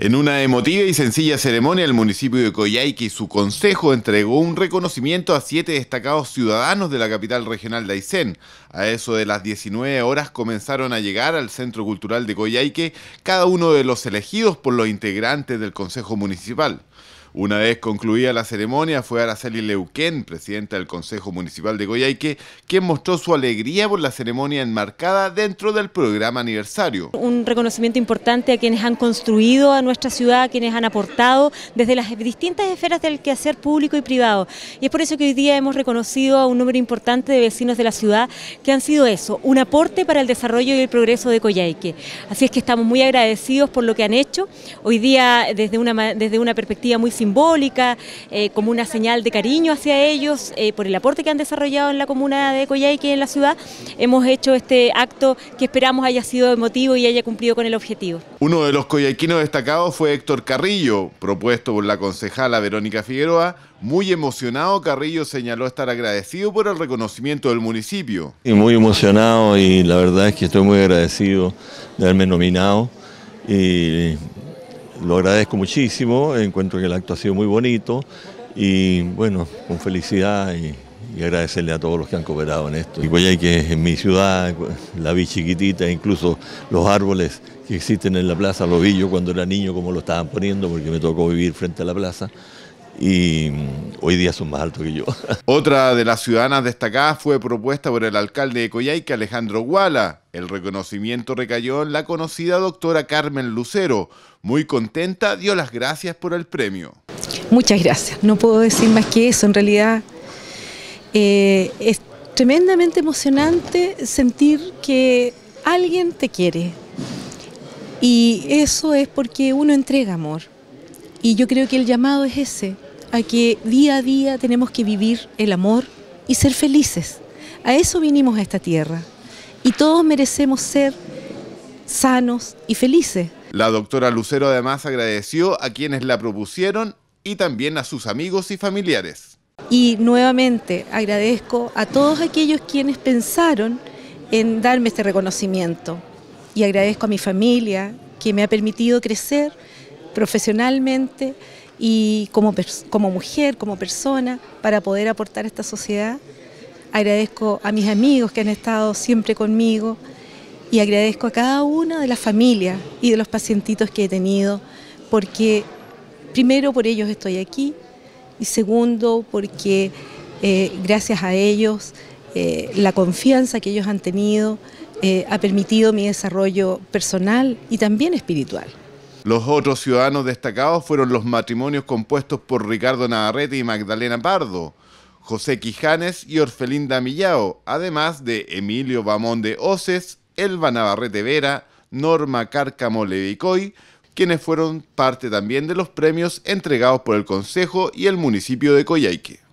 En una emotiva y sencilla ceremonia, el municipio de Coyhaique y su consejo entregó un reconocimiento a siete destacados ciudadanos de la capital regional de Aysén. A eso de las 19 horas comenzaron a llegar al Centro Cultural de Coyhaique cada uno de los elegidos por los integrantes del Consejo Municipal. Una vez concluida la ceremonia fue Araceli Leuquén, presidenta del Consejo Municipal de Coyhaique, quien mostró su alegría por la ceremonia enmarcada dentro del programa aniversario. Un reconocimiento importante a quienes han construido a nuestra ciudad, a quienes han aportado desde las distintas esferas del quehacer público y privado. Y es por eso que hoy día hemos reconocido a un número importante de vecinos de la ciudad que han sido eso, un aporte para el desarrollo y el progreso de Coyhaique. Así es que estamos muy agradecidos por lo que han hecho. Hoy día desde una, desde una perspectiva muy simple simbólica, eh, como una señal de cariño hacia ellos eh, por el aporte que han desarrollado en la comuna de Coyhaique, en la ciudad, hemos hecho este acto que esperamos haya sido emotivo y haya cumplido con el objetivo. Uno de los coyhaiquinos destacados fue Héctor Carrillo, propuesto por la concejala Verónica Figueroa. Muy emocionado, Carrillo señaló estar agradecido por el reconocimiento del municipio. Y muy emocionado y la verdad es que estoy muy agradecido de haberme nominado y lo agradezco muchísimo, encuentro que el acto ha sido muy bonito y bueno, con felicidad y, agradecerle a todos los que han cooperado en esto. Y que es en mi ciudad, la vi chiquitita, incluso los árboles que existen en la plaza, los vi yo cuando era niño como lo estaban poniendo porque me tocó vivir frente a la plaza y mm, hoy día son más altos que yo. Otra de las ciudadanas destacadas fue propuesta por el alcalde de Coyhaique, Alejandro Guala, el reconocimiento recayó en la conocida doctora Carmen Lucero. Muy contenta, dio las gracias por el premio. Muchas gracias. No puedo decir más que eso. En realidad eh, es tremendamente emocionante sentir que alguien te quiere. Y eso es porque uno entrega amor. Y yo creo que el llamado es ese, a que día a día tenemos que vivir el amor y ser felices. A eso vinimos a esta tierra y todos merecemos ser sanos y felices. La doctora Lucero además agradeció a quienes la propusieron y también a sus amigos y familiares. Y nuevamente agradezco a todos aquellos quienes pensaron en darme este reconocimiento y agradezco a mi familia que me ha permitido crecer profesionalmente y como, mujer, como persona, para poder aportar a esta sociedad agradezco a mis amigos que han estado siempre conmigo y agradezco a cada una de las familias y de los pacientitos que he tenido, porque primero por ellos estoy aquí y segundo porque eh, gracias a ellos eh, la confianza que ellos han tenido eh, ha permitido mi desarrollo personal y también espiritual. Los otros ciudadanos destacados fueron los matrimonios compuestos por Ricardo Navarrete y Magdalena Pardo, José Quijanes y Orfelinda Millao, además de Emilio Bamón de Oces, Elba Navarrete Vera, Norma Cárcamo Levicoy, quienes fueron parte también de los premios entregados por el Consejo y el municipio de Coyhaique.